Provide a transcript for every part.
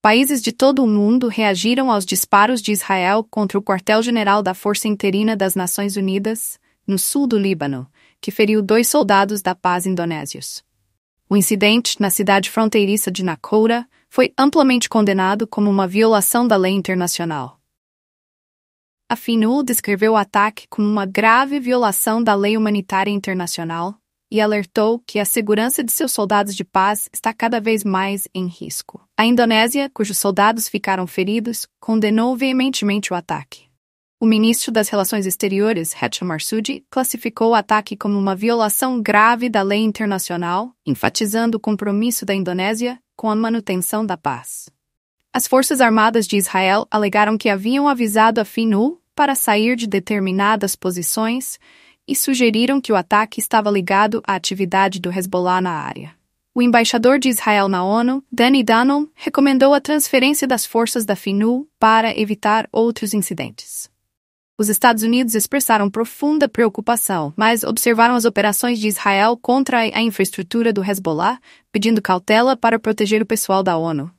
Países de todo o mundo reagiram aos disparos de Israel contra o quartel-general da Força Interina das Nações Unidas, no sul do Líbano, que feriu dois soldados da paz indonésios. O incidente na cidade fronteiriça de Nakoura foi amplamente condenado como uma violação da lei internacional. A FINU descreveu o ataque como uma grave violação da lei humanitária internacional, e alertou que a segurança de seus soldados de paz está cada vez mais em risco. A Indonésia, cujos soldados ficaram feridos, condenou veementemente o ataque. O ministro das Relações Exteriores, Retha Marsudi, classificou o ataque como uma violação grave da lei internacional, enfatizando o compromisso da Indonésia com a manutenção da paz. As Forças Armadas de Israel alegaram que haviam avisado a FINU para sair de determinadas posições e sugeriram que o ataque estava ligado à atividade do Hezbollah na área. O embaixador de Israel na ONU, Danny Danon, recomendou a transferência das forças da FINU para evitar outros incidentes. Os Estados Unidos expressaram profunda preocupação, mas observaram as operações de Israel contra a infraestrutura do Hezbollah, pedindo cautela para proteger o pessoal da ONU.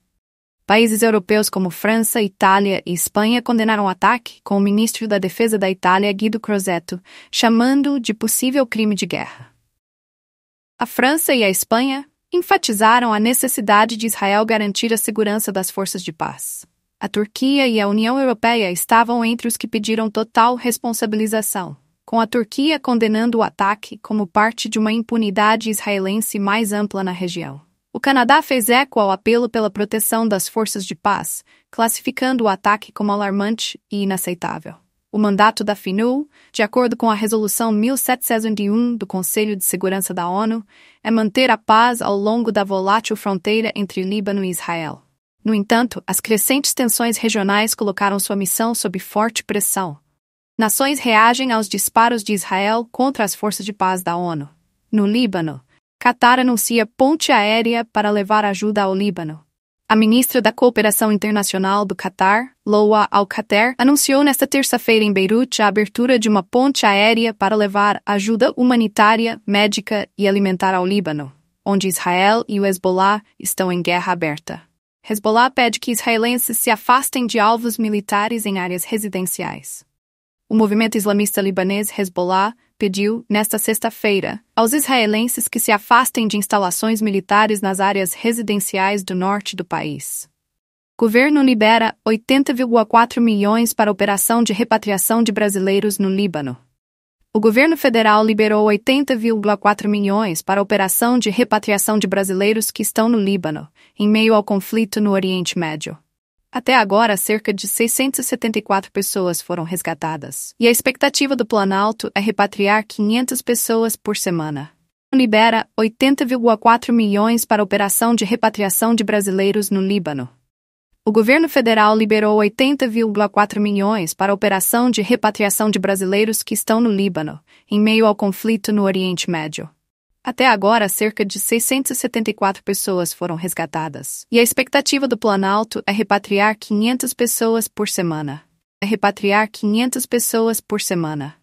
Países europeus como França, Itália e Espanha condenaram o ataque, com o ministro da Defesa da Itália, Guido Crosetto, chamando-o de possível crime de guerra. A França e a Espanha enfatizaram a necessidade de Israel garantir a segurança das forças de paz. A Turquia e a União Europeia estavam entre os que pediram total responsabilização, com a Turquia condenando o ataque como parte de uma impunidade israelense mais ampla na região. O Canadá fez eco ao apelo pela proteção das forças de paz, classificando o ataque como alarmante e inaceitável. O mandato da FINUL, de acordo com a Resolução 1701 do Conselho de Segurança da ONU, é manter a paz ao longo da volátil fronteira entre Líbano e Israel. No entanto, as crescentes tensões regionais colocaram sua missão sob forte pressão. Nações reagem aos disparos de Israel contra as forças de paz da ONU. No Líbano, Catar anuncia ponte aérea para levar ajuda ao Líbano. A ministra da Cooperação Internacional do Catar, Loa Al-Qatar, anunciou nesta terça-feira em Beirute a abertura de uma ponte aérea para levar ajuda humanitária, médica e alimentar ao Líbano, onde Israel e o Hezbollah estão em guerra aberta. Hezbollah pede que israelenses se afastem de alvos militares em áreas residenciais. O movimento islamista libanês Hezbollah pediu, nesta sexta-feira, aos israelenses que se afastem de instalações militares nas áreas residenciais do norte do país. Governo libera 80,4 milhões para operação de repatriação de brasileiros no Líbano. O governo federal liberou 80,4 milhões para a operação de repatriação de brasileiros que estão no Líbano, em meio ao conflito no Oriente Médio. Até agora, cerca de 674 pessoas foram resgatadas, e a expectativa do Planalto é repatriar 500 pessoas por semana. Libera 80,4 milhões para a operação de repatriação de brasileiros no Líbano. O governo federal liberou 80,4 milhões para a operação de repatriação de brasileiros que estão no Líbano, em meio ao conflito no Oriente Médio. Até agora, cerca de 674 pessoas foram resgatadas, e a expectativa do Planalto é repatriar 500 pessoas por semana. É repatriar 500 pessoas por semana.